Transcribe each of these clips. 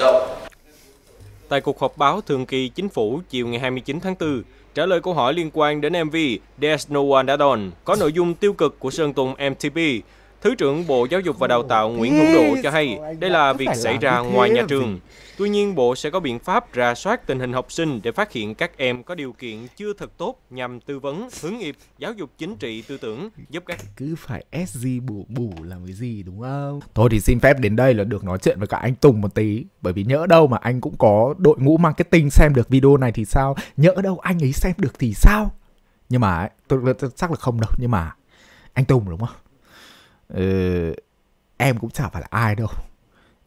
rộng. Tại cuộc họp báo thường kỳ chính phủ chiều ngày 29 tháng 4, trả lời câu hỏi liên quan đến MV There's No One That On có nội dung tiêu cực của Sơn Tùng MTP Thứ trưởng Bộ Giáo dục và Đào tạo Nguyễn Hữu Độ cho hay đây là việc xảy ra ngoài nhà trường. Tuy nhiên, Bộ sẽ có biện pháp ra soát tình hình học sinh để phát hiện các em có điều kiện chưa thật tốt nhằm tư vấn, hướng nghiệp, giáo dục chính trị tư tưởng, giúp các... Cứ phải SG bù bù làm cái gì đúng không? Thôi thì xin phép đến đây là được nói chuyện với cả anh Tùng một tí. Bởi vì nhỡ đâu mà anh cũng có đội ngũ marketing xem được video này thì sao? Nhỡ đâu anh ấy xem được thì sao? Nhưng mà tôi, tôi, tôi chắc là không đâu. Nhưng mà anh Tùng đúng không? ừ, em cũng chả phải là ai đâu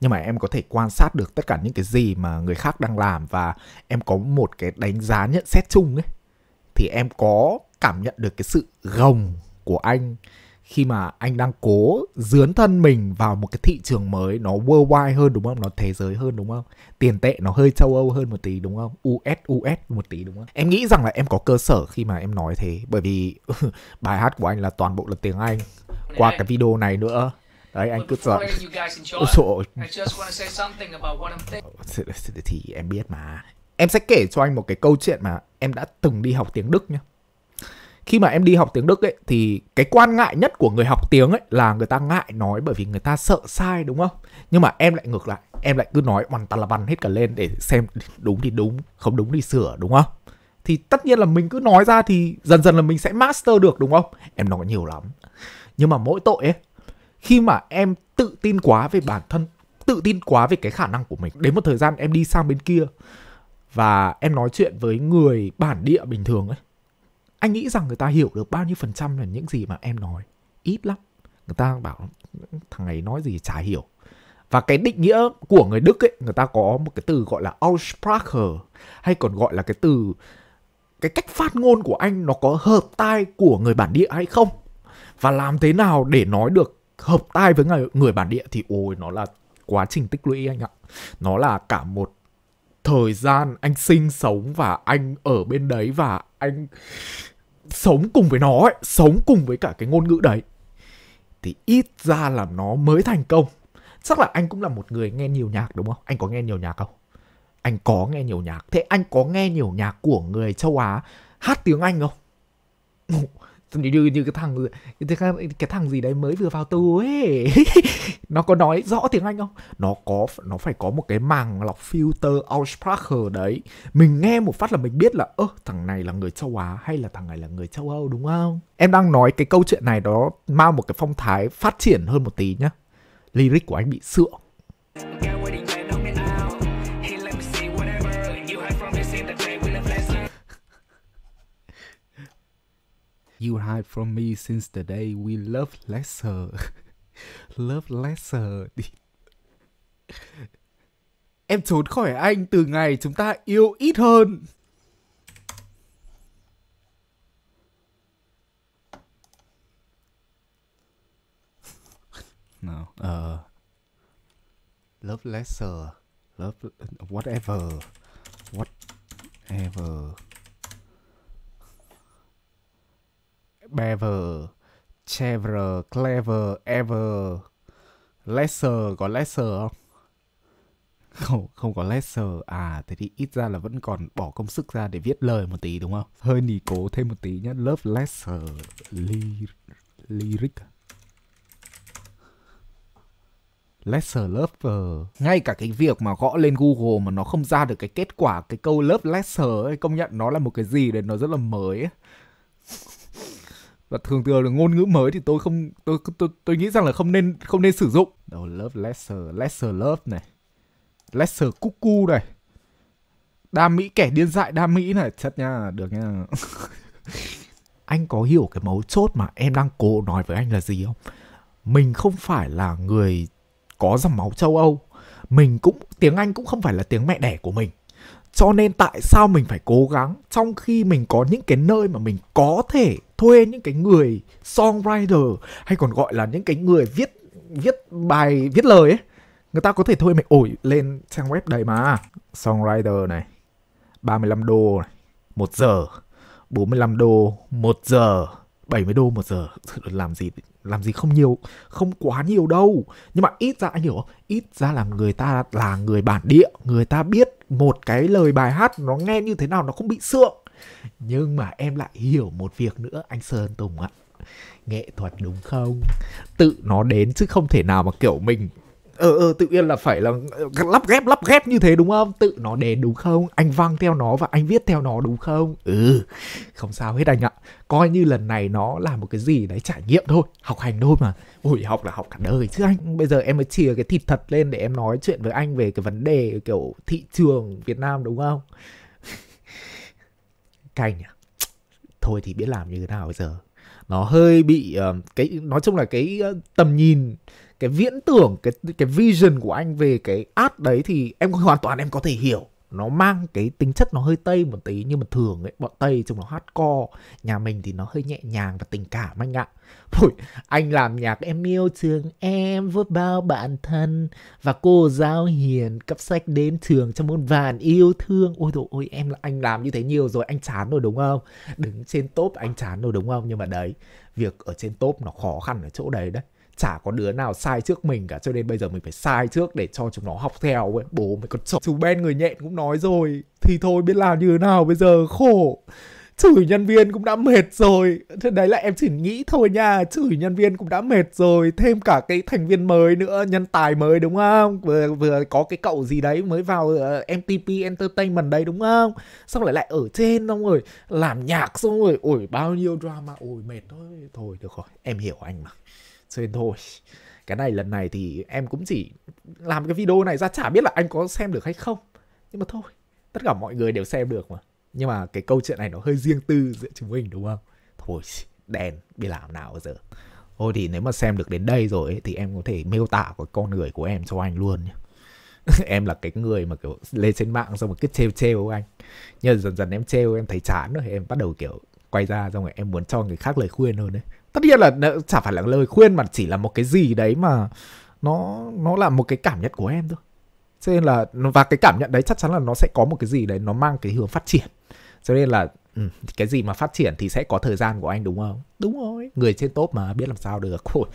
nhưng mà em có thể quan sát được tất cả những cái gì mà người khác đang làm và em có một cái đánh giá nhận xét chung ấy thì em có cảm nhận được cái sự gồng của anh khi mà anh đang cố dướn thân mình vào một cái thị trường mới nó worldwide hơn đúng không nó thế giới hơn đúng không tiền tệ nó hơi châu âu hơn một tí đúng không us us một tí đúng không em nghĩ rằng là em có cơ sở khi mà em nói thế bởi vì bài hát của anh là toàn bộ là tiếng anh qua cái video này nữa đấy anh cứ sợ ôi dồi ờ, thì em biết mà em sẽ kể cho anh một cái câu chuyện mà em đã từng đi học tiếng đức nhá khi mà em đi học tiếng đức ấy thì cái quan ngại nhất của người học tiếng ấy là người ta ngại nói bởi vì người ta sợ sai đúng không nhưng mà em lại ngược lại em lại cứ nói bằng tà là bằng hết cả lên để xem đúng thì đúng không đúng thì sửa đúng không thì tất nhiên là mình cứ nói ra thì dần dần là mình sẽ master được đúng không em nói nhiều lắm nhưng mà mỗi tội ấy khi mà em tự tin quá về bản thân tự tin quá về cái khả năng của mình đến một thời gian em đi sang bên kia và em nói chuyện với người bản địa bình thường ấy anh nghĩ rằng người ta hiểu được bao nhiêu phần trăm là những gì mà em nói ít lắm người ta bảo thằng này nói gì chả hiểu và cái định nghĩa của người Đức ấy, người ta có một cái từ gọi là Aussprache hay còn gọi là cái từ cái cách phát ngôn của anh nó có hợp tai của người bản địa hay không và làm thế nào để nói được hợp tai với người, người bản địa thì ôi nó là quá trình tích lũy anh ạ nó là cả một thời gian anh sinh sống và anh ở bên đấy và anh sống cùng với nó ấy, sống cùng với cả cái ngôn ngữ đấy thì ít ra là nó mới thành công chắc là anh cũng là một người nghe nhiều nhạc đúng không anh có nghe nhiều nhạc không anh có nghe nhiều nhạc thế anh có nghe nhiều nhạc của người châu á hát tiếng anh không xong như, như cái thằng cái thằng gì đấy mới vừa vào tù ấy nó có nói rõ tiếng anh không nó có nó phải có một cái màng lọc filter Aussprache đấy mình nghe một phát là mình biết là ơ thằng này là người châu á hay là thằng này là người châu âu đúng không em đang nói cái câu chuyện này đó mang một cái phong thái phát triển hơn một tí nhá lyric của anh bị sượng You hide from me since the day we love lesser. love lesser. em trốn khỏi anh từ ngày chúng ta yêu ít hơn. No. Uh, ờ. love lesser. Love whatever. Whatever. Bever, Chever, Clever, Ever, Lesser, có Lesser không? Không, không có Lesser. À, thế thì ít ra là vẫn còn bỏ công sức ra để viết lời một tí đúng không? Hơi nỉ cố thêm một tí nhá. Love Lesser, Lyric. Lyric. Lesser Lover Ngay cả cái việc mà gõ lên Google mà nó không ra được cái kết quả Cái câu lớp Lesser ấy Công nhận nó là một cái gì đấy nó rất là mới ấy và thường thường là ngôn ngữ mới thì tôi không tôi tôi tôi nghĩ rằng là không nên không nên sử dụng đâu love lesser lesser love này lesser cuckoo này đam mỹ kẻ điên dại đam mỹ này chất nha được nha anh có hiểu cái mấu chốt mà em đang cố nói với anh là gì không mình không phải là người có dòng máu châu âu mình cũng tiếng anh cũng không phải là tiếng mẹ đẻ của mình cho nên tại sao mình phải cố gắng trong khi mình có những cái nơi mà mình có thể thuê những cái người songwriter hay còn gọi là những cái người viết viết bài viết lời ấy người ta có thể thuê mày ổi lên trang web đấy mà songwriter này 35 đô này, 1 giờ 45 đô một giờ 70 đô một giờ làm gì làm gì không nhiều không quá nhiều đâu nhưng mà ít ra anh hiểu không ít ra là người ta là người bản địa người ta biết một cái lời bài hát nó nghe như thế nào nó không bị sượng nhưng mà em lại hiểu một việc nữa anh sơn tùng ạ nghệ thuật đúng không tự nó đến chứ không thể nào mà kiểu mình ờ ờ tự nhiên là phải là ờ, lắp ghép lắp ghép như thế đúng không tự nó đến đúng không anh văng theo nó và anh viết theo nó đúng không ừ không sao hết anh ạ coi như lần này nó là một cái gì đấy trải nghiệm thôi học hành thôi mà ui học là học cả đời chứ anh bây giờ em mới chìa cái thịt thật lên để em nói chuyện với anh về cái vấn đề kiểu thị trường việt nam đúng không cành à thôi thì biết làm như thế nào bây giờ nó hơi bị uh, cái nói chung là cái uh, tầm nhìn cái viễn tưởng cái cái vision của anh về cái art đấy thì em hoàn toàn em có thể hiểu nó mang cái tính chất nó hơi tây một tí nhưng mà thường ấy bọn tây trông nó hardcore nhà mình thì nó hơi nhẹ nhàng và tình cảm anh ạ Ôi, anh làm nhạc em yêu trường em với bao bạn thân và cô giáo hiền cấp sách đến trường trong muôn vàn yêu thương ôi đồ ôi em anh làm như thế nhiều rồi anh chán rồi đúng không đứng trên top anh chán rồi đúng không nhưng mà đấy việc ở trên top nó khó khăn ở chỗ đấy đấy chả có đứa nào sai trước mình cả cho nên bây giờ mình phải sai trước để cho chúng nó học theo ấy. bố mày còn chọc chú Ben người nhện cũng nói rồi thì thôi biết làm như thế nào bây giờ khổ chửi nhân viên cũng đã mệt rồi thế đấy là em chỉ nghĩ thôi nha chửi nhân viên cũng đã mệt rồi thêm cả cái thành viên mới nữa nhân tài mới đúng không vừa vừa có cái cậu gì đấy mới vào uh, ờ, mtp entertainment đấy đúng không xong lại lại ở trên xong rồi làm nhạc xong rồi ủi bao nhiêu drama ủi mệt thôi thôi được rồi em hiểu anh mà cho nên thôi Cái này lần này thì em cũng chỉ Làm cái video này ra chả biết là anh có xem được hay không Nhưng mà thôi Tất cả mọi người đều xem được mà Nhưng mà cái câu chuyện này nó hơi riêng tư giữa chúng mình đúng không Thôi đèn bị làm nào bây giờ Thôi thì nếu mà xem được đến đây rồi ấy, Thì em có thể miêu tả của con người của em cho anh luôn nhé em là cái người mà kiểu lên trên mạng xong rồi cứ trêu trêu anh nhưng dần dần em trêu em thấy chán rồi em bắt đầu kiểu quay ra xong rồi em muốn cho người khác lời khuyên hơn đấy tất nhiên là chả phải là lời khuyên mà chỉ là một cái gì đấy mà nó nó là một cái cảm nhận của em thôi cho nên là và cái cảm nhận đấy chắc chắn là nó sẽ có một cái gì đấy nó mang cái hướng phát triển cho nên là ừ, cái gì mà phát triển thì sẽ có thời gian của anh đúng không đúng rồi người trên top mà biết làm sao được Ôi,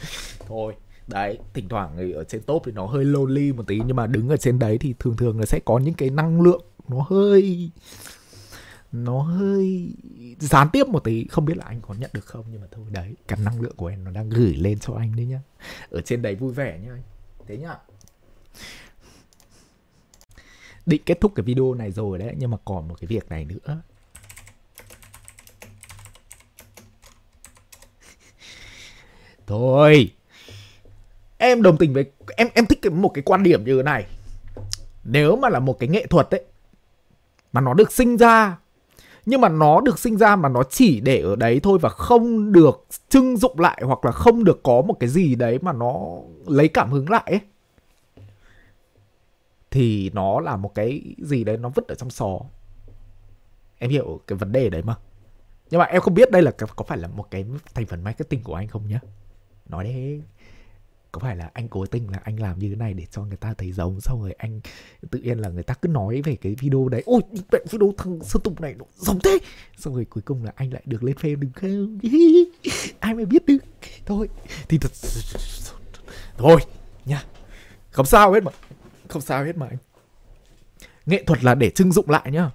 thôi đấy thỉnh thoảng người ở trên top thì nó hơi lonely một tí nhưng mà đứng ở trên đấy thì thường thường là sẽ có những cái năng lượng nó hơi nó hơi gián tiếp một tí không biết là anh có nhận được không nhưng mà thôi đấy cả năng lượng của em nó đang gửi lên cho anh đấy nhá ở trên đấy vui vẻ nhá thế nhá định kết thúc cái video này rồi đấy nhưng mà còn một cái việc này nữa thôi em đồng tình với em em thích một cái quan điểm như thế này nếu mà là một cái nghệ thuật ấy mà nó được sinh ra nhưng mà nó được sinh ra mà nó chỉ để ở đấy thôi và không được trưng dụng lại hoặc là không được có một cái gì đấy mà nó lấy cảm hứng lại ấy. thì nó là một cái gì đấy nó vứt ở trong sò em hiểu cái vấn đề đấy mà nhưng mà em không biết đây là có phải là một cái thành phần marketing của anh không nhá nói đấy có phải là anh cố tình là anh làm như thế này để cho người ta thấy giống xong rồi anh tự nhiên là người ta cứ nói về cái video đấy ôi mẹ video thằng sơn tùng này nó giống thế xong rồi cuối cùng là anh lại được lên phê đúng không ai mà biết được thôi thì thật thôi nha không sao hết mà không sao hết mà anh nghệ thuật là để trưng dụng lại nhá